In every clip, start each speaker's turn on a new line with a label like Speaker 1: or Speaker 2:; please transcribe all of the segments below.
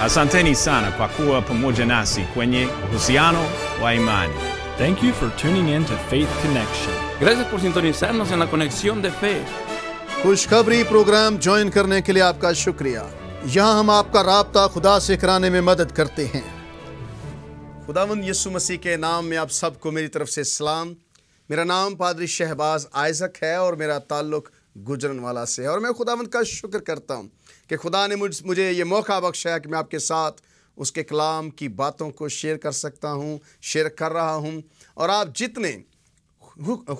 Speaker 1: Asanteni sana kwa kuwa pamoja nasi kwenye uhusiano wa imani. Thank you for tuning in to Faith Connection. Gracias por sintonizarnos en la conexión de fe. خوشخبری یہاں ہم آپ کا رابطہ خدا سے کرانے میں مدد کرتے ہیں خدا مند یسو مسیح کے نام میں آپ سب کو میری طرف سے سلام میرا نام پادری شہباز ہے اور میرا تعلق گجرن والا سے اور میں خدا مند کا شکر کرتا ہوں کہ خدا نے مجھ مجھے یہ موقع ہے کہ میں آپ کے ساتھ اس کے کلام کی باتوں کو شیئر کر سکتا ہوں شیئر کر رہا ہوں اور آپ جتنے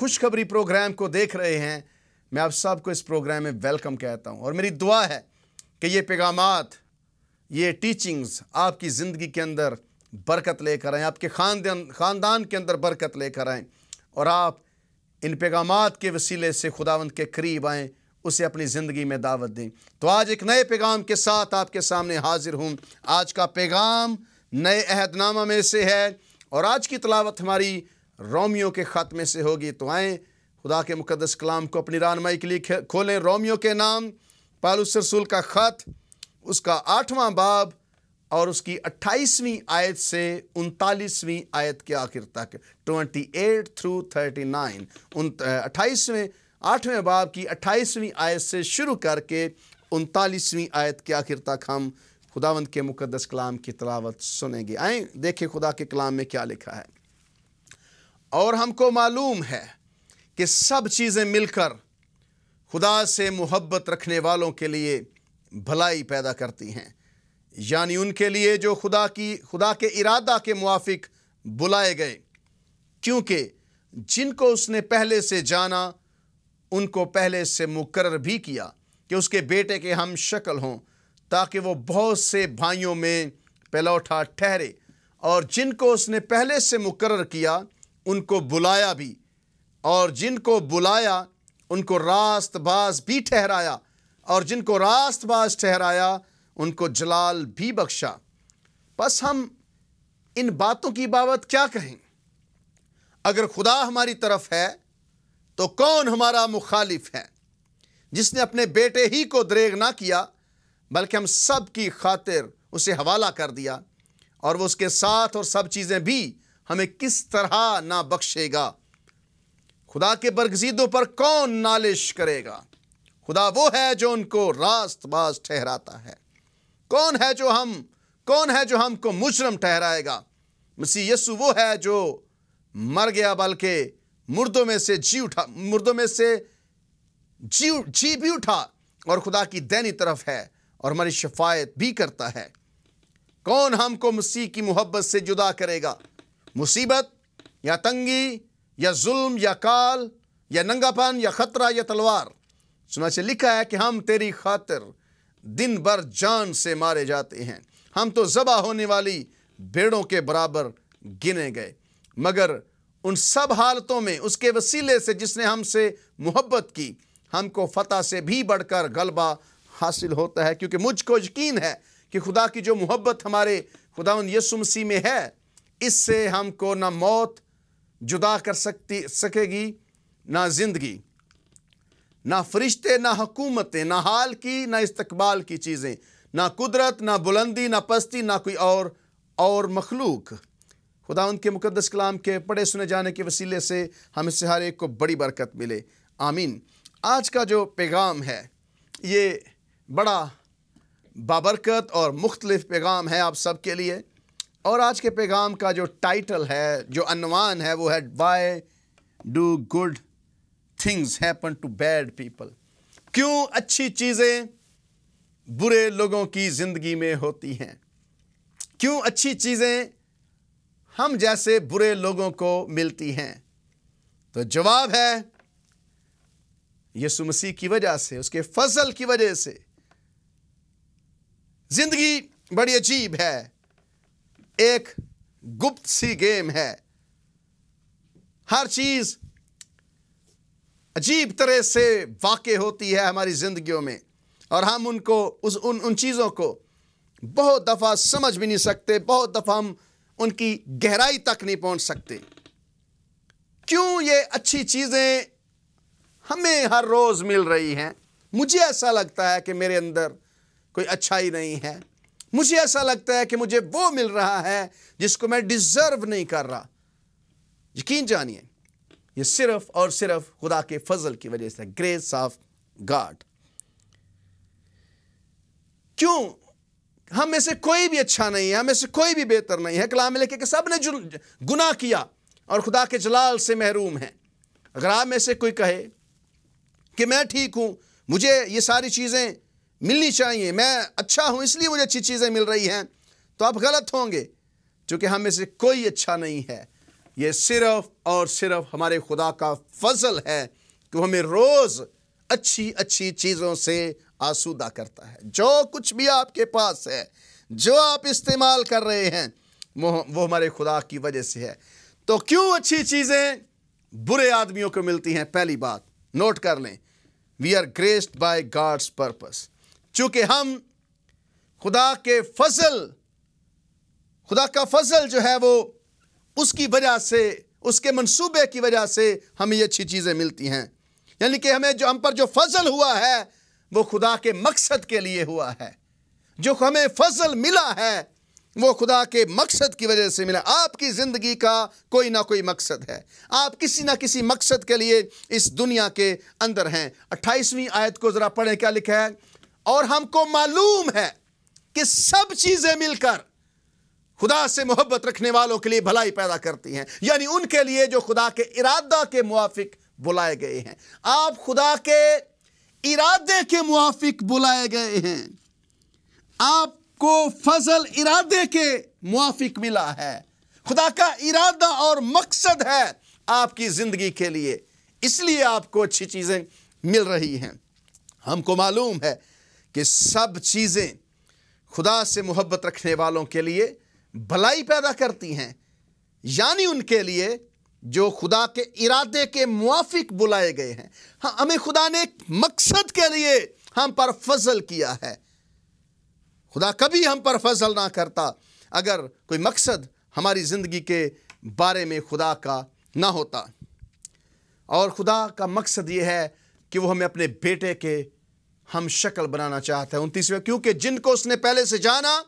Speaker 1: خوشخبری پروگرام کو دیکھ رہے ہیں میں آپ سب کو اس پروگرام میں ویلکم کہتا ہوں اور میری دعا ہے کہ یہ پیغامات یہ ٹیچنگز آپ کی زندگی کے اندر برکت لے کر آئیں آپ کے خاندان خاندان کے اندر برکت لے کر آئیں اور آپ ان پیغامات کے وسیلے سے خداوند کے قریب آئیں اسے اپنی زندگی میں دعوت دیں تو آج ایک نئے پیغام کے ساتھ آپ کے سامنے حاضر ہوں آج کا پیغام نئے عہد نامہ میں سے ہے اور آج کی تلاوت ہماری رومیو کے خط میں سے ہوگی تو آئیں خدا کے مقدس کلام کو اپنی رانمائی کے لیے کھولیں رومیو کے نام پالوس رسول کا خط اس کا آٹھواں باب اور اس کی اٹھائیسویں آیت سے انتالیسویں آیت کے آخر تک twenty eight through thirty nine اٹھائیسویں آٹھویں باب کی اٹھائیسویں آیت سے شروع کر کے انتالیسویں آیت کے آخر تک ہم خداون کے مقدس کلام کی تلاوت سنیں گے آئیں دیکھیں خدا کے کلام میں کیا لکھا ہے اور ہم کو معلوم ہے کہ سب چیزیں مل کر خدا سے محبت رکھنے والوں کے لیے بھلائی پیدا کرتی ہیں یعنی ان کے لیے جو خدا کی خدا کے ارادہ کے موافق بلائے گئے کیونکہ جن کو اس نے پہلے سے جانا ان کو پہلے سے مقرر بھی کیا کہ اس کے بیٹے کے ہم شکل ہوں تاکہ وہ بہت سے بھائیوں میں پلوٹا ٹھہرے اور جن کو اس نے پہلے سے مقرر کیا ان کو بلایا بھی اور جن کو بلایا ان کو راست باز بھی ٹھہرایا اور جن کو راست باز ٹھہرایا ان کو جلال بھی بخشا بس ہم ان باتوں کی بابت کیا کہیں اگر خدا ہماری طرف ہے تو کون ہمارا مخالف ہے جس نے اپنے بیٹے ہی کو دریغ نہ کیا بلکہ ہم سب کی خاطر اسے حوالہ کر دیا اور وہ اس کے ساتھ اور سب چیزیں بھی ہمیں کس طرح نہ بخشے گا خدا کے برگزیدوں پر کون نالش کرے گا خدا وہ ہے جو ان کو راست باز ٹھہراتا ہے کون ہے جو ہم کون ہے جو ہم کو مجرم ٹھہرائے گا مسیح یسو وہ ہے جو مر گیا بلکہ مردوں میں سے جی اٹھا مردوں میں سے جی جی بھی اٹھا اور خدا کی دینی طرف ہے اور ہماری شفایت بھی کرتا ہے کون ہم کو مسیح کی محبت سے جدا کرے گا مصیبت یا تنگی یا ظلم یا کال یا ننگا پن یا خطرہ یا تلوار سنا سے لکھا ہے کہ ہم تیری خاطر دن بھر جان سے مارے جاتے ہیں ہم تو ذبح ہونے والی بھیڑوں کے برابر گنے گئے مگر ان سب حالتوں میں اس کے وسیلے سے جس نے ہم سے محبت کی ہم کو فتح سے بھی بڑھ کر غلبہ حاصل ہوتا ہے کیونکہ مجھ کو یقین ہے کہ خدا کی جو محبت ہمارے خدا ان یسو مسیح میں ہے اس سے ہم کو نہ موت جدا کر سکتی سکے گی نہ زندگی نہ فرشتے نہ حکومتیں نہ حال کی نہ استقبال کی چیزیں نہ قدرت نہ بلندی نہ پستی نہ کوئی اور اور مخلوق خدا ان کے مقدس کلام کے پڑھے سنے جانے کے وسیلے سے ہم اس سے ہر ایک کو بڑی برکت ملے آمین آج کا جو پیغام ہے یہ بڑا بابرکت اور مختلف پیغام ہے آپ سب کے لیے اور آج کے پیغام کا جو ٹائٹل ہے جو عنوان ہے وہ ہے why do good things happen to bad people کیوں اچھی چیزیں برے لوگوں کی زندگی میں ہوتی ہیں کیوں اچھی چیزیں ہم جیسے برے لوگوں کو ملتی ہیں تو جواب ہے یسو مسیح کی وجہ سے اس کے فضل کی وجہ سے زندگی بڑی عجیب ہے ایک گپت سی گیم ہے ہر چیز عجیب طرح سے واقع ہوتی ہے ہماری زندگیوں میں اور ہم ان کو ان چیزوں کو بہت دفعہ سمجھ بھی نہیں سکتے بہت دفعہ ہم ان کی گہرائی تک نہیں پہنچ سکتے کیوں یہ اچھی چیزیں ہمیں ہر روز مل رہی ہیں مجھے ایسا لگتا ہے کہ میرے اندر کوئی اچھائی نہیں ہے مجھے ایسا لگتا ہے کہ مجھے وہ مل رہا ہے جس کو میں ڈیزرو نہیں کر رہا یقین جانیے یہ صرف اور صرف خدا کے فضل کی وجہ سے گریس آف گارڈ کیوں ہم میں سے کوئی بھی اچھا نہیں ہے ہم میں سے کوئی بھی بہتر نہیں ہے کلام کہ سب نے گناہ کیا اور خدا کے جلال سے محروم ہیں اگر آپ میں سے کوئی کہے کہ میں ٹھیک ہوں مجھے یہ ساری چیزیں ملنی چاہیے میں اچھا ہوں اس لیے مجھے اچھی چیزیں مل رہی ہیں تو آپ غلط ہوں گے چونکہ ہم میں سے کوئی اچھا نہیں ہے یہ صرف اور صرف ہمارے خدا کا فضل ہے کہ ہمیں روز اچھی اچھی چیزوں سے آسودہ کرتا ہے جو کچھ بھی آپ کے پاس ہے جو آپ استعمال کر رہے ہیں وہ ہمارے خدا کی وجہ سے ہے تو کیوں اچھی چیزیں برے آدمیوں کو ملتی ہیں پہلی بات نوٹ کر لیں we are graced by God's purpose چونکہ ہم خدا کے فضل خدا کا فضل جو ہے وہ اس کی وجہ سے اس کے منصوبے کی وجہ سے ہمیں یہ اچھی چیزیں ملتی ہیں یعنی کہ ہمیں جو ہم پر جو فضل ہوا ہے وہ خدا کے مقصد کے لیے ہوا ہے جو ہمیں فضل ملا ہے وہ خدا کے مقصد کی وجہ سے ملا آپ کی زندگی کا کوئی نہ کوئی مقصد ہے آپ کسی نہ کسی مقصد کے لیے اس دنیا کے اندر ہیں اٹھائیسویں آیت کو ذرا پڑھیں کیا لکھا ہے اور ہم کو معلوم ہے کہ سب چیزیں مل کر خدا سے محبت رکھنے والوں کے لیے بھلائی پیدا کرتی ہیں یعنی ان کے لیے جو خدا کے ارادہ کے موافق بلائے گئے ہیں آپ خدا کے ارادے کے موافق بلائے گئے ہیں آپ کو فضل ارادے کے موافق ملا ہے خدا کا ارادہ اور مقصد ہے آپ کی زندگی کے لیے اس لیے آپ کو اچھی چیزیں مل رہی ہیں ہم کو معلوم ہے کہ سب چیزیں خدا سے محبت رکھنے والوں کے لیے بھلائی پیدا کرتی ہیں یعنی ان کے لیے جو خدا کے ارادے کے موافق بلائے گئے ہیں ہاں ہمیں خدا نے ایک مقصد کے لیے ہم پر فضل کیا ہے خدا کبھی ہم پر فضل نہ کرتا اگر کوئی مقصد ہماری زندگی کے بارے میں خدا کا نہ ہوتا اور خدا کا مقصد یہ ہے کہ وہ ہمیں اپنے بیٹے کے ہم شکل بنانا چاہتے ہیں انتیسویں کیونکہ جن کو اس نے پہلے سے جانا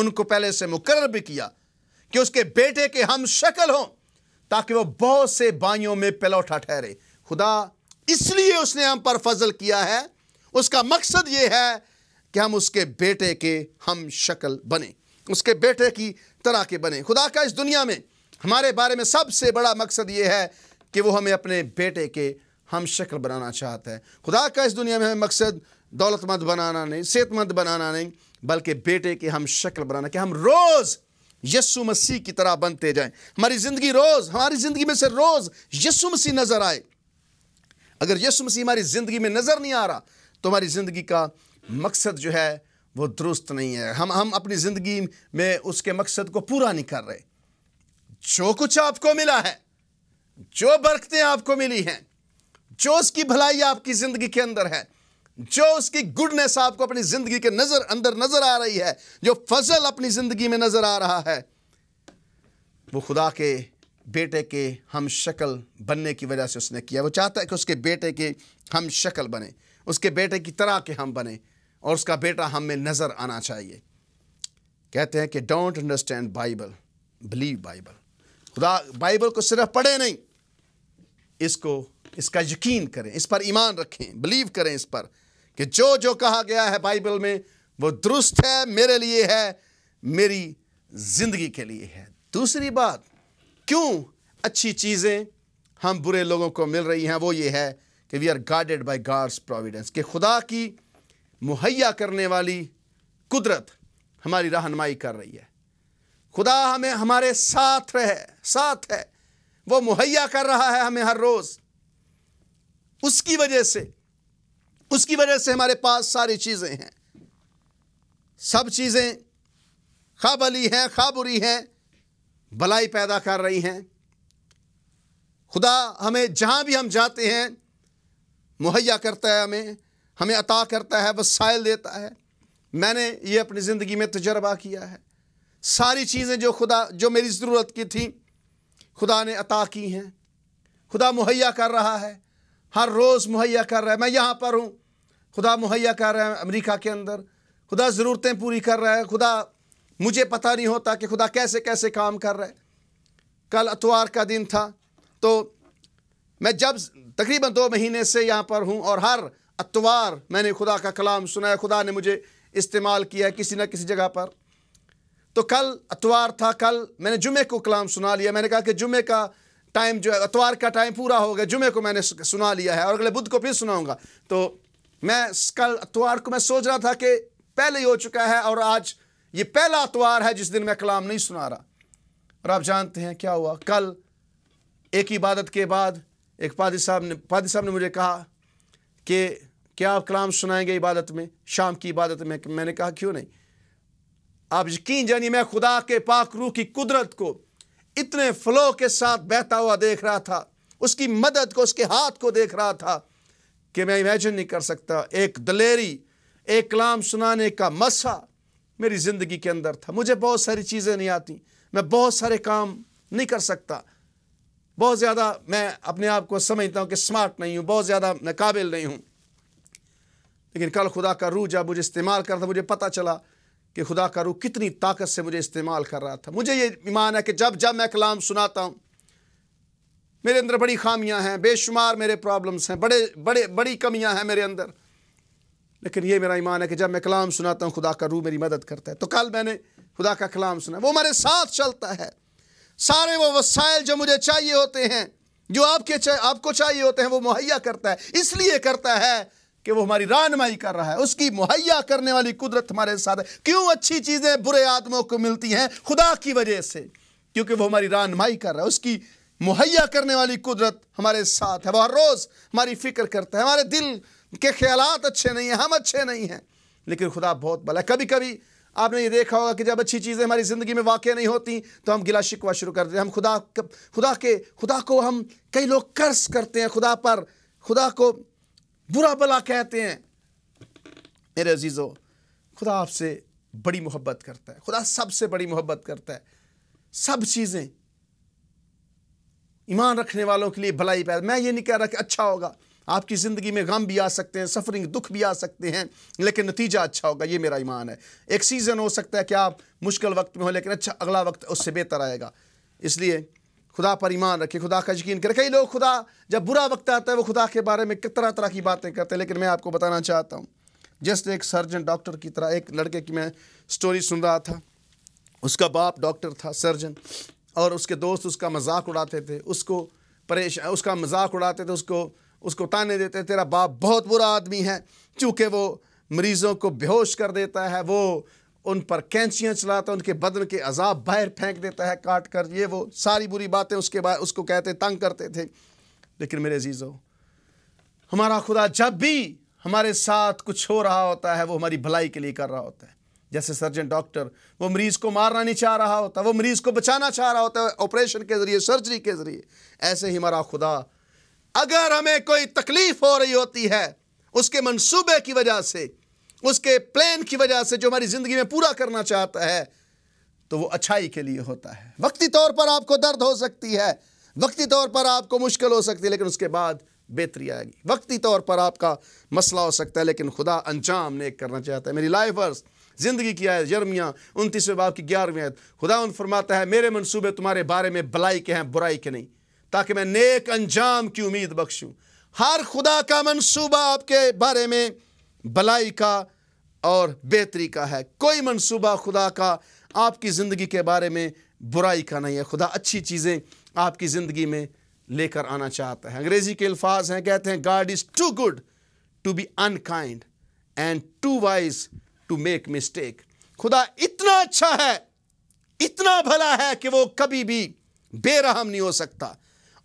Speaker 1: ان کو پہلے سے مقرر بھی کیا کہ اس کے بیٹے کے ہم شکل ہوں تاکہ وہ بہت سے بائیوں میں پلوٹا ٹھہرے خدا اس لیے اس نے ہم پر فضل کیا ہے اس کا مقصد یہ ہے کہ ہم اس کے بیٹے کے ہم شکل بنیں اس کے بیٹے کی طرح کے بنیں خدا کا اس دنیا میں ہمارے بارے میں سب سے بڑا مقصد یہ ہے کہ وہ ہمیں اپنے بیٹے کے ہم شکل بنانا چاہتا ہے خدا کا اس دنیا میں ہمیں مقصد دولت مند بنانا نہیں صحت مند بنانا نہیں بلکہ بیٹے کی ہم شکل بنانا کہ ہم روز یسو مسیح کی طرح بنتے جائیں ہماری زندگی روز ہماری زندگی میں سے روز یسو مسیح نظر آئے اگر یسو مسیح ہماری زندگی میں نظر نہیں آ رہا تو ہماری زندگی کا مقصد جو ہے وہ درست نہیں ہے ہم ہم اپنی زندگی میں اس کے مقصد کو پورا نہیں کر رہے جو کچھ آپ کو ملا ہے جو برکتیں آپ کو ملی ہیں جو اس کی بھلائی آپ کی زندگی کے اندر ہے جو اس کی گڈنیس آپ کو اپنی زندگی کے نظر اندر نظر آ رہی ہے جو فضل اپنی زندگی میں نظر آ رہا ہے وہ خدا کے بیٹے کے ہم شکل بننے کی وجہ سے اس نے کیا وہ چاہتا ہے کہ اس کے بیٹے کے ہم شکل بنے اس کے بیٹے کی طرح کے ہم بنے اور اس کا بیٹا ہم میں نظر آنا چاہیے کہتے ہیں کہ don't understand Bible believe Bible خدا بائبل کو صرف پڑھے نہیں اس کو اس کا یقین کریں اس پر ایمان رکھیں بلیو کریں اس پر کہ جو جو کہا گیا ہے بائبل میں وہ درست ہے میرے لیے ہے میری زندگی کے لیے ہے دوسری بات کیوں اچھی چیزیں ہم برے لوگوں کو مل رہی ہیں وہ یہ ہے کہ we are guarded by God's providence کہ خدا کی مہیا کرنے والی قدرت ہماری رہنمائی کر رہی ہے خدا ہمیں ہمارے ساتھ رہے ساتھ ہے وہ مہیا کر رہا ہے ہمیں ہر روز اس کی وجہ سے اس کی وجہ سے ہمارے پاس ساری چیزیں ہیں سب چیزیں علی ہیں خواب بری ہیں بلائی پیدا کر رہی ہیں خدا ہمیں جہاں بھی ہم جاتے ہیں مہیا کرتا ہے ہمیں ہمیں عطا کرتا ہے وسائل دیتا ہے میں نے یہ اپنی زندگی میں تجربہ کیا ہے ساری چیزیں جو خدا جو میری ضرورت کی تھیں خدا نے عطا کی ہیں خدا مہیا کر رہا ہے ہر روز مہیا کر رہا ہے میں یہاں پر ہوں خدا مہیا کر رہا ہے امریکہ کے اندر خدا ضرورتیں پوری کر رہا ہے خدا مجھے پتہ نہیں ہوتا کہ خدا کیسے کیسے کام کر رہا ہے کل اتوار کا دن تھا تو میں جب تقریباً دو مہینے سے یہاں پر ہوں اور ہر اتوار میں نے خدا کا کلام سنا ہے خدا نے مجھے استعمال کیا ہے کسی نہ کسی جگہ پر تو کل اتوار تھا کل میں نے جمعے کو کلام سنا لیا میں نے کہا کہ جمعے کا ٹائم جو ہے اتوار کا ٹائم پورا ہو گیا جمعے کو میں نے سنا لیا ہے اور اگلے بدھ کو پھر سناؤں گا تو میں کل اتوار کو میں سوچ رہا تھا کہ پہلے ہی ہو چکا ہے اور آج یہ پہلا اتوار ہے جس دن میں کلام نہیں سنا رہا اور آپ جانتے ہیں کیا ہوا کل ایک عبادت کے بعد ایک پادی صاحب نے پادی صاحب نے مجھے کہا کہ کیا آپ کلام سنائیں گے عبادت میں شام کی عبادت میں میں نے کہا کیوں نہیں آپ یقین جانیے میں خدا کے پاک روح کی قدرت کو اتنے فلو کے ساتھ بہتا ہوا دیکھ رہا تھا اس کی مدد کو اس کے ہاتھ کو دیکھ رہا تھا کہ میں امیجن نہیں کر سکتا ایک دلیری ایک کلام سنانے کا مسا میری زندگی کے اندر تھا مجھے بہت ساری چیزیں نہیں آتی میں بہت سارے کام نہیں کر سکتا بہت زیادہ میں اپنے آپ کو سمجھتا ہوں کہ سمارٹ نہیں ہوں بہت زیادہ میں قابل نہیں ہوں لیکن کل خدا کا روح جب مجھے استعمال کرتا مجھے پتہ چلا کہ خدا کا روح کتنی طاقت سے مجھے استعمال کر رہا تھا مجھے یہ ایمان ہے کہ جب جب میں کلام سناتا ہوں میرے اندر بڑی خامیاں ہیں بے شمار میرے پرابلمس ہیں بڑے بڑے بڑی کمیاں ہیں میرے اندر لیکن یہ میرا ایمان ہے کہ جب میں کلام سناتا ہوں خدا کا روح میری مدد کرتا ہے تو کل میں نے خدا کا کلام سنا وہ میرے ساتھ چلتا ہے سارے وہ وسائل جو مجھے چاہیے ہوتے ہیں جو آپ کے چاہ... آپ کو چاہیے ہوتے ہیں وہ مہیا کرتا ہے اس لیے کرتا ہے کہ وہ ہماری رانمائی کر رہا ہے اس کی مہیا کرنے والی قدرت ہمارے ساتھ ہے کیوں اچھی چیزیں برے آدموں کو ملتی ہیں خدا کی وجہ سے کیونکہ وہ ہماری رانمائی کر رہا ہے اس کی مہیا کرنے والی قدرت ہمارے ساتھ ہے وہ ہر روز ہماری فکر کرتا ہے ہمارے دل کے خیالات اچھے نہیں ہیں ہم اچھے نہیں ہیں لیکن خدا بہت بلا ہے کبھی کبھی آپ نے یہ دیکھا ہوگا کہ جب اچھی چیزیں ہماری زندگی میں واقع نہیں ہوتی تو ہم گلا شکوہ شروع کر ہیں ہم خدا خدا کے خدا کو ہم کئی لوگ قرض کرتے ہیں خدا پر خدا کو برا بلا کہتے ہیں میرے عزیزو خدا آپ سے بڑی محبت کرتا ہے خدا سب سے بڑی محبت کرتا ہے سب چیزیں ایمان رکھنے والوں کے لیے بھلائی پیدا میں یہ نہیں کہہ رہا کہ اچھا ہوگا آپ کی زندگی میں غم بھی آ سکتے ہیں سفرنگ دکھ بھی آ سکتے ہیں لیکن نتیجہ اچھا ہوگا یہ میرا ایمان ہے ایک سیزن ہو سکتا ہے کہ آپ مشکل وقت میں ہوں لیکن اچھا اگلا وقت اس سے بہتر آئے گا اس لیے خدا پر ایمان رکھے خدا کا یقین کرے کئی لوگ خدا جب برا وقت آتا ہے وہ خدا کے بارے میں طرح طرح کی باتیں کرتے ہیں لیکن میں آپ کو بتانا چاہتا ہوں جس ایک سرجن ڈاکٹر کی طرح ایک لڑکے کی میں سٹوری سن رہا تھا اس کا باپ ڈاکٹر تھا سرجن اور اس کے دوست اس کا مذاق اڑاتے تھے اس کو پریش اس کا مذاق اڑاتے تھے اس کو اس کو تانے دیتے تیرا باپ بہت برا آدمی ہے چونکہ وہ مریضوں کو بیہوش کر دیتا ہے وہ ان پر کینچیاں چلاتا ہے ان کے بدن کے عذاب باہر پھینک دیتا ہے کاٹ کر یہ وہ ساری بری باتیں اس کے بعد اس کو کہتے تنگ کرتے تھے لیکن میرے عزیزو ہمارا خدا جب بھی ہمارے ساتھ کچھ ہو رہا ہوتا ہے وہ ہماری بھلائی کے لیے کر رہا ہوتا ہے جیسے سرجن ڈاکٹر وہ مریض کو مارنا نہیں چاہ رہا ہوتا وہ مریض کو بچانا چاہ رہا ہوتا ہے آپریشن کے ذریعے سرجری کے ذریعے ایسے ہی ہمارا خدا اگر ہمیں کوئی تکلیف ہو رہی ہوتی ہے اس کے منصوبے کی وجہ سے اس کے پلین کی وجہ سے جو ہماری زندگی میں پورا کرنا چاہتا ہے تو وہ اچھائی کے لیے ہوتا ہے وقتی طور پر آپ کو درد ہو سکتی ہے وقتی طور پر آپ کو مشکل ہو سکتی ہے لیکن اس کے بعد بہتری آئے گی وقتی طور پر آپ کا مسئلہ ہو سکتا ہے لیکن خدا انجام نیک کرنا چاہتا ہے میری ورس زندگی کی آیت جرمیاں انتیسویں باب کی گیارہویں آیت خدا ان فرماتا ہے میرے منصوبے تمہارے بارے میں بلائی کے ہیں برائی کے نہیں تاکہ میں نیک انجام کی امید بخشوں ہر خدا کا منصوبہ آپ کے بارے میں بلائی کا اور بہتری کا ہے کوئی منصوبہ خدا کا آپ کی زندگی کے بارے میں برائی کا نہیں ہے خدا اچھی چیزیں آپ کی زندگی میں لے کر آنا چاہتا ہے انگریزی کے الفاظ ہیں کہتے ہیں God is too good to be unkind and too wise to make mistake خدا اتنا اچھا ہے اتنا بھلا ہے کہ وہ کبھی بھی بے رحم نہیں ہو سکتا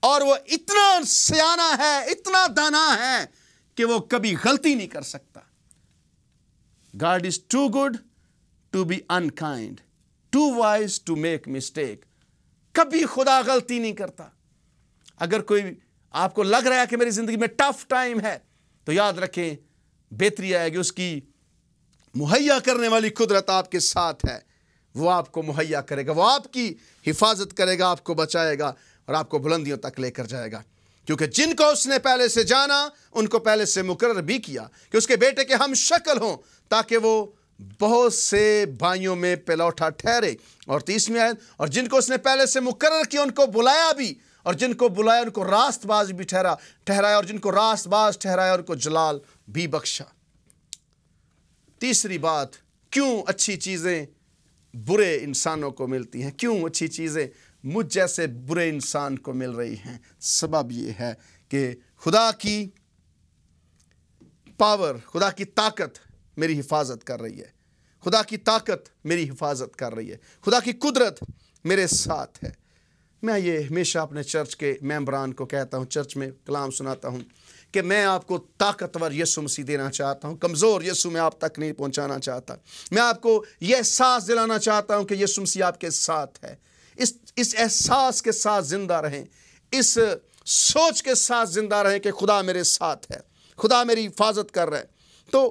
Speaker 1: اور وہ اتنا سیانہ ہے اتنا دانا ہے کہ وہ کبھی غلطی نہیں کر سکتا God is too good to be unkind too wise to make mistake کبھی خدا غلطی نہیں کرتا اگر کوئی آپ کو لگ رہا ہے کہ میری زندگی میں ٹف ٹائم ہے تو یاد رکھیں بہتری آئے گی اس کی مہیا کرنے والی قدرت آپ کے ساتھ ہے وہ آپ کو مہیا کرے گا وہ آپ کی حفاظت کرے گا آپ کو بچائے گا اور آپ کو بلندیوں تک لے کر جائے گا کیونکہ جن کو اس نے پہلے سے جانا ان کو پہلے سے مقرر بھی کیا کہ اس کے بیٹے کے ہم شکل ہوں تاکہ وہ بہت سے بھائیوں میں پلوٹا ٹھہرے اور تیسویں آئے اور جن کو اس نے پہلے سے مقرر کیا ان کو بلایا بھی اور جن کو بلایا ان کو راست باز بھی ٹھہرا ٹھہرایا اور جن کو راست باز ٹھہرایا ان کو جلال بھی بخشا تیسری بات کیوں اچھی چیزیں برے انسانوں کو ملتی ہیں کیوں اچھی چیزیں مجھ جیسے برے انسان کو مل رہی ہیں سبب یہ ہے کہ خدا کی پاور خدا کی طاقت میری حفاظت کر رہی ہے خدا کی طاقت میری حفاظت کر رہی ہے خدا کی قدرت میرے ساتھ ہے میں یہ ہمیشہ اپنے چرچ کے ممبران کو کہتا ہوں چرچ میں کلام سناتا ہوں کہ میں آپ کو طاقتور یسو مسیح دینا چاہتا ہوں کمزور یسو میں آپ تک نہیں پہنچانا چاہتا میں آپ کو یہ احساس دلانا چاہتا ہوں کہ یسو مسیح آپ کے ساتھ ہے اس اس احساس کے ساتھ زندہ رہیں اس سوچ کے ساتھ زندہ رہیں کہ خدا میرے ساتھ ہے خدا میری حفاظت کر رہا ہے تو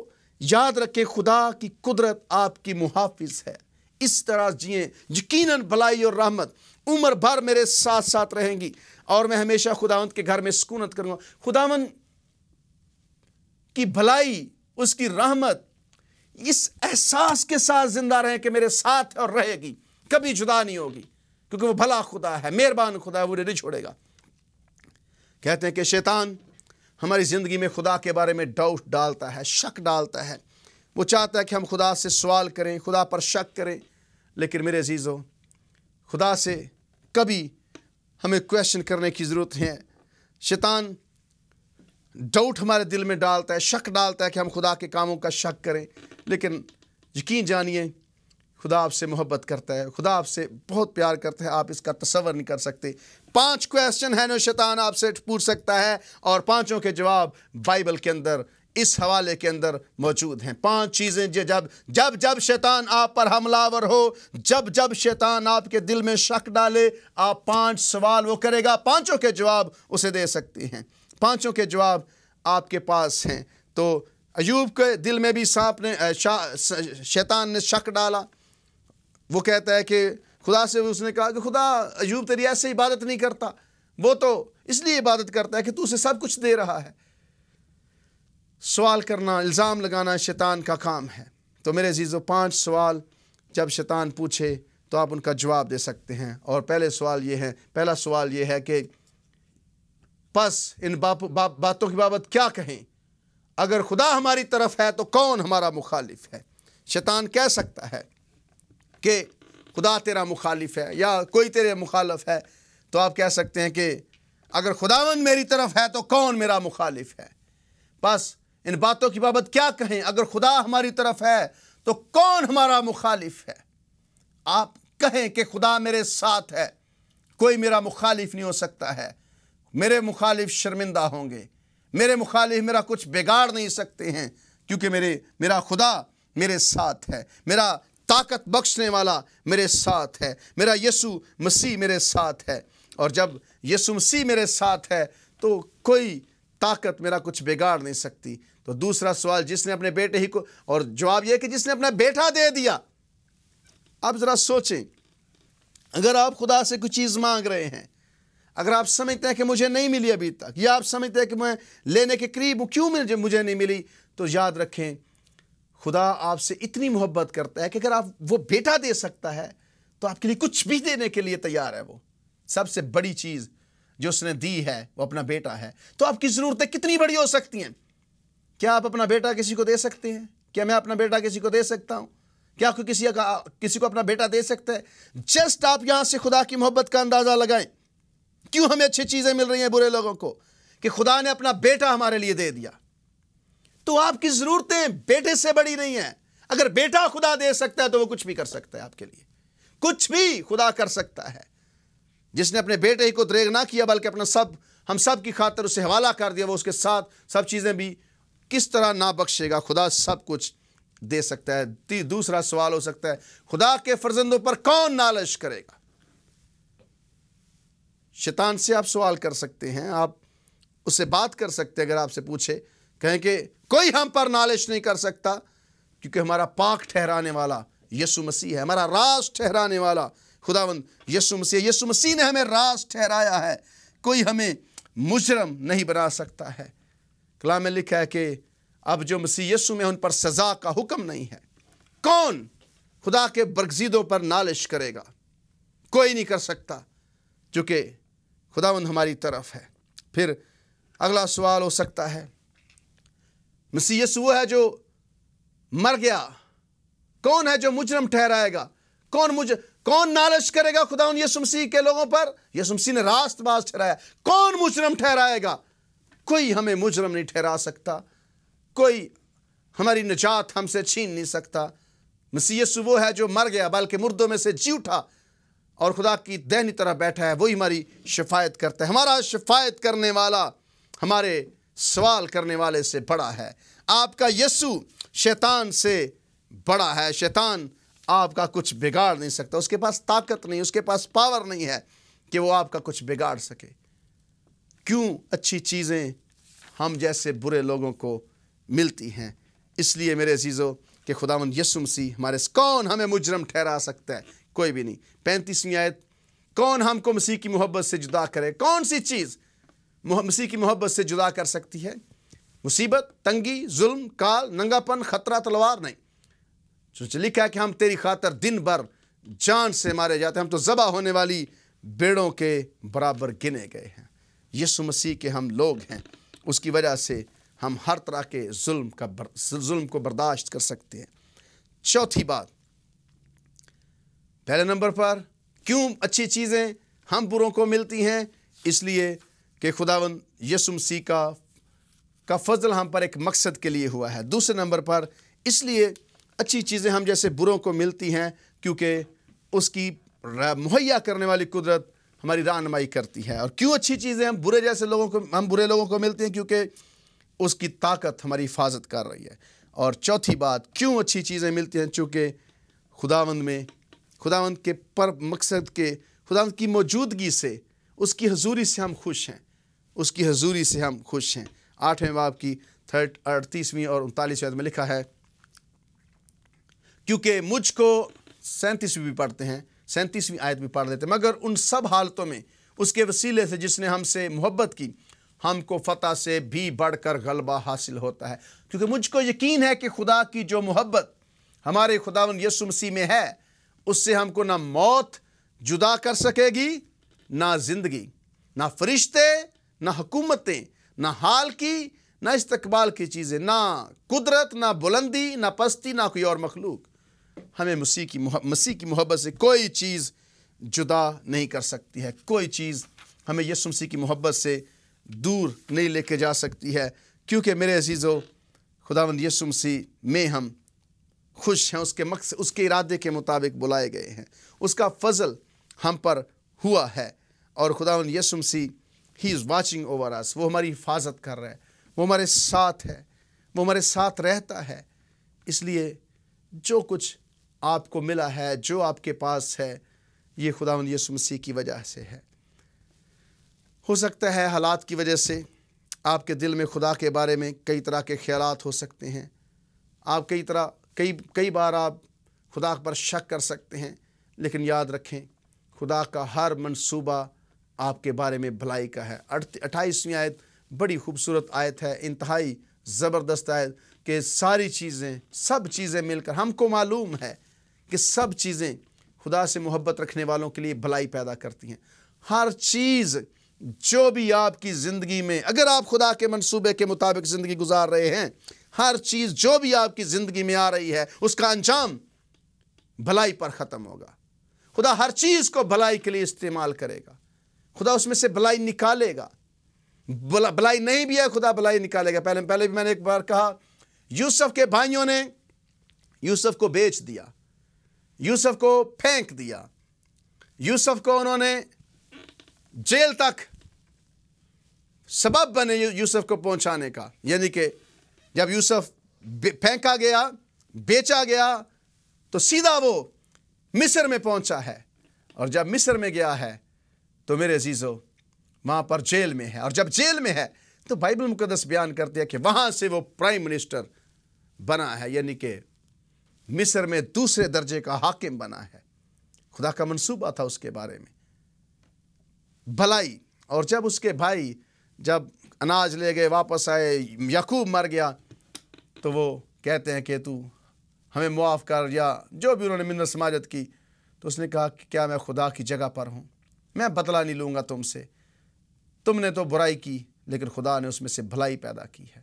Speaker 1: یاد رکھیں خدا کی قدرت آپ کی محافظ ہے اس طرح جئیں یقیناً بھلائی اور رحمت عمر بھر میرے ساتھ ساتھ رہیں گی اور میں ہمیشہ خداوند کے گھر میں سکونت کروں گا خداون کی بھلائی اس کی رحمت اس احساس کے ساتھ زندہ رہیں کہ میرے ساتھ اور رہے گی کبھی جدا نہیں ہوگی کیونکہ وہ بھلا خدا ہے مہربان خدا ہے وہ نہیں چھوڑے گا کہتے ہیں کہ شیطان ہماری زندگی میں خدا کے بارے میں ڈاؤٹ ڈالتا ہے شک ڈالتا ہے وہ چاہتا ہے کہ ہم خدا سے سوال کریں خدا پر شک کریں لیکن میرے عزیزوں خدا سے کبھی ہمیں کویشچن کرنے کی ضرورت ہے شیطان ڈاؤٹ ہمارے دل میں ڈالتا ہے شک ڈالتا ہے کہ ہم خدا کے کاموں کا شک کریں لیکن یقین جانیے خدا آپ سے محبت کرتا ہے خدا آپ سے بہت پیار کرتا ہے آپ اس کا تصور نہیں کر سکتے پانچ کویسچن ہیں نو شیطان آپ سے پوچھ سکتا ہے اور پانچوں کے جواب بائبل کے اندر اس حوالے کے اندر موجود ہیں پانچ چیزیں جب جب جب شیطان آپ پر حملہ ور ہو جب جب شیطان آپ کے دل میں شک ڈالے آپ پانچ سوال وہ کرے گا پانچوں کے جواب اسے دے سکتی ہیں پانچوں کے جواب آپ کے پاس ہیں تو ایوب کے دل میں بھی سانپ نے شیطان نے شک ڈالا وہ کہتا ہے کہ خدا سے اس نے کہا کہ خدا ایوب تیری ایسے عبادت نہیں کرتا وہ تو اس لیے عبادت کرتا ہے کہ تو اسے سب کچھ دے رہا ہے سوال کرنا الزام لگانا شیطان کا کام ہے تو میرے عزیز و پانچ سوال جب شیطان پوچھے تو آپ ان کا جواب دے سکتے ہیں اور پہلے سوال یہ ہے پہلا سوال یہ ہے کہ پس ان باپ باتوں کی بابت کیا کہیں اگر خدا ہماری طرف ہے تو کون ہمارا مخالف ہے شیطان کہہ سکتا ہے کہ خدا تیرا مخالف ہے یا کوئی تیرے مخالف ہے تو آپ کہہ سکتے ہیں کہ اگر خداون میری طرف ہے تو کون میرا مخالف ہے بس ان باتوں کی بابت کیا کہیں اگر خدا ہماری طرف ہے تو کون ہمارا مخالف ہے آپ کہیں کہ خدا میرے ساتھ ہے کوئی میرا مخالف نہیں ہو سکتا ہے میرے مخالف شرمندہ ہوں گے میرے مخالف میرا کچھ بگاڑ نہیں سکتے ہیں کیونکہ میرے میرا خدا میرے ساتھ ہے میرا طاقت بخشنے والا میرے ساتھ ہے میرا یسو مسیح میرے ساتھ ہے اور جب یسو مسیح میرے ساتھ ہے تو کوئی طاقت میرا کچھ بگاڑ نہیں سکتی تو دوسرا سوال جس نے اپنے بیٹے ہی کو اور جواب یہ کہ جس نے اپنا بیٹا دے دیا اب ذرا سوچیں اگر آپ خدا سے کوئی چیز مانگ رہے ہیں اگر آپ سمجھتے ہیں کہ مجھے نہیں ملی ابھی تک یا آپ سمجھتے ہیں کہ میں لینے کے قریب کیوں مجھے نہیں ملی تو یاد رکھیں خدا آپ سے اتنی محبت کرتا ہے کہ اگر آپ وہ بیٹا دے سکتا ہے تو آپ کے لیے کچھ بھی دینے کے لیے تیار ہے وہ سب سے بڑی چیز جو اس نے دی ہے وہ اپنا بیٹا ہے تو آپ کی ضرورتیں کتنی بڑی ہو سکتی ہیں کیا آپ اپنا بیٹا کسی کو دے سکتے ہیں کیا میں اپنا بیٹا کسی کو دے سکتا ہوں کیا کوئی کسی کسی کو اپنا بیٹا دے سکتا ہے جسٹ آپ یہاں سے خدا کی محبت کا اندازہ لگائیں کیوں ہمیں اچھی چیزیں مل رہی ہیں برے لوگوں کو کہ خدا نے اپنا بیٹا ہمارے لیے دے دیا تو آپ کی ضرورتیں بیٹے سے بڑی نہیں ہیں اگر بیٹا خدا دے سکتا ہے تو وہ کچھ بھی کر سکتا ہے آپ کے لیے کچھ بھی خدا کر سکتا ہے جس نے اپنے بیٹے ہی کو دریگ نہ کیا بلکہ اپنا سب ہم سب کی خاطر اسے حوالہ کر دیا وہ اس کے ساتھ سب چیزیں بھی کس طرح نہ بخشے گا خدا سب کچھ دے سکتا ہے دوسرا سوال ہو سکتا ہے خدا کے فرزندوں پر کون نالش کرے گا شیطان سے آپ سوال کر سکتے ہیں آپ اس سے بات کر سکتے اگر آپ سے پوچھے کہیں کہ کوئی ہم پر نالش نہیں کر سکتا کیونکہ ہمارا پاک ٹھہرانے والا یسو مسیح ہے ہمارا راز ٹھہرانے والا خداون یسو مسیح یسو مسیح نے ہمیں راز ٹھہرایا ہے کوئی ہمیں مجرم نہیں بنا سکتا ہے کلام میں لکھا ہے کہ اب جو مسیح یسو میں ان پر سزا کا حکم نہیں ہے کون خدا کے برگزیدوں پر نالش کرے گا کوئی نہیں کر سکتا چونکہ خدا ہماری طرف ہے پھر اگلا سوال ہو سکتا ہے مسیح سے وہ ہے جو مر گیا کون ہے جو مجرم ٹھہرائے گا کون مجھے کون نالش کرے گا خدا ان یسو مسیح کے لوگوں پر یسو مسیح نے راست باز ٹھہرایا کون مجرم ٹھہرائے گا کوئی ہمیں مجرم نہیں ٹھہرا سکتا کوئی ہماری نجات ہم سے چھین نہیں سکتا مسیح یسو وہ ہے جو مر گیا بلکہ مردوں میں سے جی اٹھا اور خدا کی دہنی طرح بیٹھا ہے وہی ہماری شفایت کرتا ہے ہمارا شفایت کرنے والا ہمارے سوال کرنے والے سے بڑا ہے آپ کا یسو شیطان سے بڑا ہے شیطان آپ کا کچھ بگاڑ نہیں سکتا اس کے پاس طاقت نہیں اس کے پاس پاور نہیں ہے کہ وہ آپ کا کچھ بگاڑ سکے کیوں اچھی چیزیں ہم جیسے برے لوگوں کو ملتی ہیں اس لیے میرے عزیزوں کہ من یسو مسیح ہمارے کون ہمیں مجرم ٹھہرا سکتا ہے کوئی بھی نہیں پینتیسویں آیت کون ہم کو مسیح کی محبت سے جدا کرے کون سی چیز مسیح کی محبت سے جدا کر سکتی ہے مصیبت تنگی ظلم کال ننگا پن خطرہ تلوار نہیں لکھا کہ ہم تیری خاطر دن بھر جان سے مارے جاتے ہیں ہم تو ذبح ہونے والی بیڑوں کے برابر گنے گئے ہیں یسو مسیح کے ہم لوگ ہیں اس کی وجہ سے ہم ہر طرح کے ظلم کا بر... ظلم کو برداشت کر سکتے ہیں چوتھی بات پہلے نمبر پر کیوں اچھی چیزیں ہم بروں کو ملتی ہیں اس لیے کہ خداون یسم سیکا کا فضل ہم پر ایک مقصد کے لیے ہوا ہے دوسرے نمبر پر اس لیے اچھی چیزیں ہم جیسے بروں کو ملتی ہیں کیونکہ اس کی مہیا کرنے والی قدرت ہماری رانمائی کرتی ہے اور کیوں اچھی چیزیں ہم برے جیسے لوگوں کو ہم برے لوگوں کو ملتی ہیں کیونکہ اس کی طاقت ہماری حفاظت کر رہی ہے اور چوتھی بات کیوں اچھی چیزیں ملتی ہیں چونکہ خداوند میں خداوند کے پر مقصد کے خداوند کی موجودگی سے اس کی حضوری سے ہم خوش ہیں اس کی حضوری سے ہم خوش ہیں آٹھویں باپ کی تھرڈ اڑتیسویں اور انتالیسویں میں لکھا ہے کیونکہ مجھ کو سینتیسویں بھی پڑھتے ہیں سینتیسویں آیت بھی پڑھ لیتے مگر ان سب حالتوں میں اس کے وسیلے سے جس نے ہم سے محبت کی ہم کو فتح سے بھی بڑھ کر غلبہ حاصل ہوتا ہے کیونکہ مجھ کو یقین ہے کہ خدا کی جو محبت ہمارے خدا مسیح میں ہے اس سے ہم کو نہ موت جدا کر سکے گی نہ زندگی نہ فرشتے نہ حکومتیں نہ حال کی نہ استقبال کی چیزیں نہ قدرت نہ بلندی نہ پستی نہ کوئی اور مخلوق ہمیں مسیح کی محبت, مسیح کی محبت سے کوئی چیز جدا نہیں کر سکتی ہے کوئی چیز ہمیں یسو مسیح کی محبت سے دور نہیں لے کے جا سکتی ہے کیونکہ میرے عزیز و خدا یسو مسیح میں ہم خوش ہیں اس کے مقصد اس کے ارادے کے مطابق بلائے گئے ہیں اس کا فضل ہم پر ہوا ہے اور خدا یسو مسیح ہی از واچنگ اوور آس وہ ہماری حفاظت کر رہا ہے وہ ہمارے ساتھ ہے وہ ہمارے ساتھ رہتا ہے اس لیے جو کچھ آپ کو ملا ہے جو آپ کے پاس ہے یہ خدا مسیح کی وجہ سے ہے ہو سکتا ہے حالات کی وجہ سے آپ کے دل میں خدا کے بارے میں کئی طرح کے خیالات ہو سکتے ہیں آپ کئی طرح کئی کئی بار آپ خدا پر شک کر سکتے ہیں لیکن یاد رکھیں خدا کا ہر منصوبہ آپ کے بارے میں بھلائی کا ہے اٹھائیسویں آیت بڑی خوبصورت آیت ہے انتہائی زبردست آیت کہ ساری چیزیں سب چیزیں مل کر ہم کو معلوم ہے کہ سب چیزیں خدا سے محبت رکھنے والوں کے لیے بھلائی پیدا کرتی ہیں ہر چیز جو بھی آپ کی زندگی میں اگر آپ خدا کے منصوبے کے مطابق زندگی گزار رہے ہیں ہر چیز جو بھی آپ کی زندگی میں آ رہی ہے اس کا انجام بھلائی پر ختم ہوگا خدا ہر چیز کو بھلائی کے لیے استعمال کرے گا خدا اس میں سے بلائی نکالے گا بلائی نہیں بھی ہے خدا بلائی نکالے گا پہلے پہلے بھی میں نے ایک بار کہا یوسف کے بھائیوں نے یوسف کو بیچ دیا یوسف کو پھینک دیا یوسف کو انہوں نے جیل تک سبب بنے یوسف کو پہنچانے کا یعنی کہ جب یوسف پھینکا گیا بیچا گیا تو سیدھا وہ مصر میں پہنچا ہے اور جب مصر میں گیا ہے تو میرے عزیزو وہاں پر جیل میں ہے اور جب جیل میں ہے تو بائبل مقدس بیان کرتے ہیں کہ وہاں سے وہ پرائم منسٹر بنا ہے یعنی کہ مصر میں دوسرے درجے کا حاکم بنا ہے خدا کا منصوبہ تھا اس کے بارے میں بھلائی اور جب اس کے بھائی جب اناج لے گئے واپس آئے یقوب مر گیا تو وہ کہتے ہیں کہ تو ہمیں معاف کر یا جو بھی انہوں نے منت سماجت کی تو اس نے کہا کہ کیا میں خدا کی جگہ پر ہوں میں بدلہ نہیں لوں گا تم سے تم نے تو برائی کی لیکن خدا نے اس میں سے بھلائی پیدا کی ہے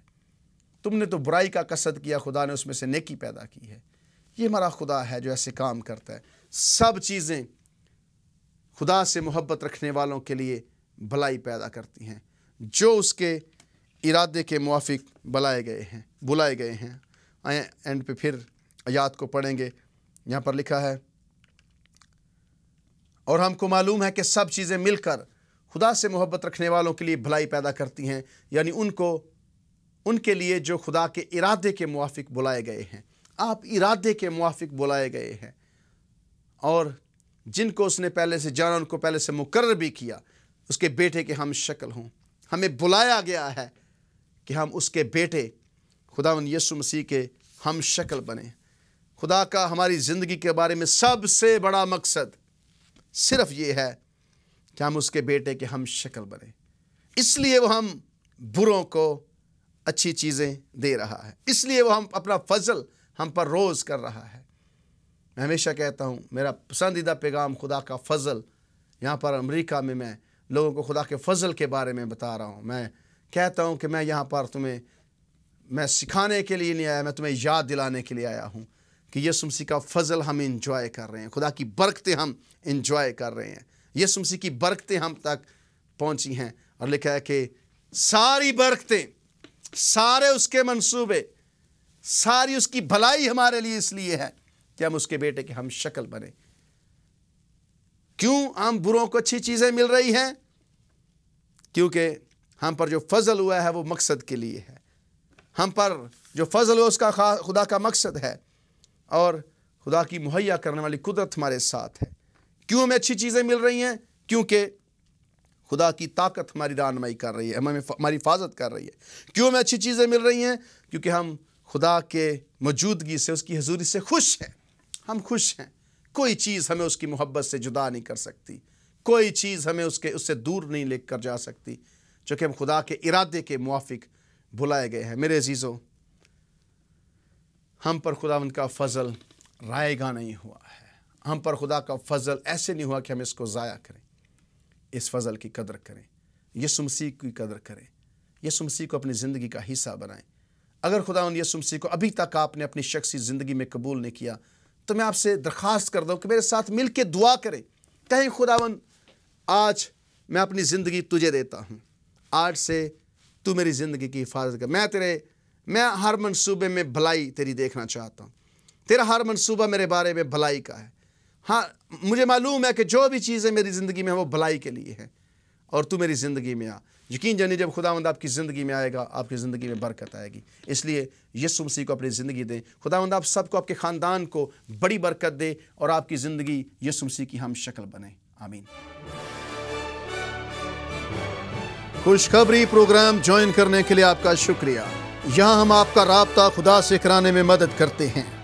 Speaker 1: تم نے تو برائی کا قصد کیا خدا نے اس میں سے نیکی پیدا کی ہے یہ ہمارا خدا ہے جو ایسے کام کرتا ہے سب چیزیں خدا سے محبت رکھنے والوں کے لیے بھلائی پیدا کرتی ہیں جو اس کے ارادے کے موافق بلائے گئے ہیں بلائے گئے ہیں اینڈ پہ پھر آیات کو پڑھیں گے یہاں پر لکھا ہے اور ہم کو معلوم ہے کہ سب چیزیں مل کر خدا سے محبت رکھنے والوں کے لیے بھلائی پیدا کرتی ہیں یعنی ان کو ان کے لیے جو خدا کے ارادے کے موافق بلائے گئے ہیں آپ ارادے کے موافق بلائے گئے ہیں اور جن کو اس نے پہلے سے جانا ان کو پہلے سے مقرر بھی کیا اس کے بیٹے کے ہم شکل ہوں ہمیں بلایا گیا ہے کہ ہم اس کے بیٹے خدا ان یسو مسیح کے ہم شکل بنیں خدا کا ہماری زندگی کے بارے میں سب سے بڑا مقصد صرف یہ ہے کہ ہم اس کے بیٹے کے ہم شکل بنے اس لیے وہ ہم بروں کو اچھی چیزیں دے رہا ہے اس لیے وہ ہم اپنا فضل ہم پر روز کر رہا ہے میں ہمیشہ کہتا ہوں میرا پسندیدہ پیغام خدا کا فضل یہاں پر امریکہ میں میں لوگوں کو خدا کے فضل کے بارے میں بتا رہا ہوں میں کہتا ہوں کہ میں یہاں پر تمہیں میں سکھانے کے لیے نہیں آیا میں تمہیں یاد دلانے کے لیے آیا ہوں کہ یسو مسیح کا فضل ہم انجوائے کر رہے ہیں خدا کی برکتیں ہم انجوائے کر رہے ہیں یسو مسیح کی برکتیں ہم تک پہنچی ہیں اور لکھا ہے کہ ساری برکتیں سارے اس کے منصوبے ساری اس کی بھلائی ہمارے لیے اس لیے ہے کہ ہم اس کے بیٹے کے ہم شکل بنے کیوں ہم بروں کو اچھی چیزیں مل رہی ہیں کیونکہ ہم پر جو فضل ہوا ہے وہ مقصد کے لیے ہے ہم پر جو فضل ہوا اس کا خدا کا مقصد ہے اور خدا کی مہیا کرنے والی قدرت ہمارے ساتھ ہے کیوں ہمیں اچھی چیزیں مل رہی ہیں کیونکہ خدا کی طاقت ہماری رانمائی کر رہی ہے ہمیں ہماری حفاظت کر رہی ہے کیوں ہمیں اچھی چیزیں مل رہی ہیں کیونکہ ہم خدا کے موجودگی سے اس کی حضوری سے خوش ہیں ہم خوش ہیں کوئی چیز ہمیں اس کی محبت سے جدا نہیں کر سکتی کوئی چیز ہمیں اس کے اس سے دور نہیں لے کر جا سکتی چونکہ ہم خدا کے ارادے کے موافق بلائے گئے ہیں میرے عزیزوں ہم پر خداوند کا فضل رائے گاہ نہیں ہوا ہے ہم پر خدا کا فضل ایسے نہیں ہوا کہ ہم اس کو ضائع کریں اس فضل کی قدر کریں مسیح کی قدر کریں مسیح کو اپنی زندگی کا حصہ بنائیں اگر خدا ان مسیح کو ابھی تک آپ نے اپنی شخصی زندگی میں قبول نہیں کیا تو میں آپ سے درخواست کر دوں کہ میرے ساتھ مل کے دعا کریں کہیں خداون آج میں اپنی زندگی تجھے دیتا ہوں آج سے تو میری زندگی کی حفاظت کر میں تیرے میں ہر منصوبے میں بھلائی تیری دیکھنا چاہتا ہوں تیرا ہر منصوبہ میرے بارے میں بھلائی کا ہے ہاں مجھے معلوم ہے کہ جو بھی چیزیں میری زندگی میں ہیں وہ بھلائی کے لیے ہیں اور تو میری زندگی میں آ یقین جانی جب خدا مند آپ کی زندگی میں آئے گا آپ کی زندگی میں برکت آئے گی اس لیے مسیح کو اپنی زندگی دیں خدا مند آپ سب کو آپ کے خاندان کو بڑی برکت دے اور آپ کی زندگی مسیح کی ہم شکل بنے خوشخبری پروگرام جوائن کرنے کے لیے آپ کا شکریہ یہاں ہم آپ کا رابطہ خدا سے کرانے میں مدد کرتے ہیں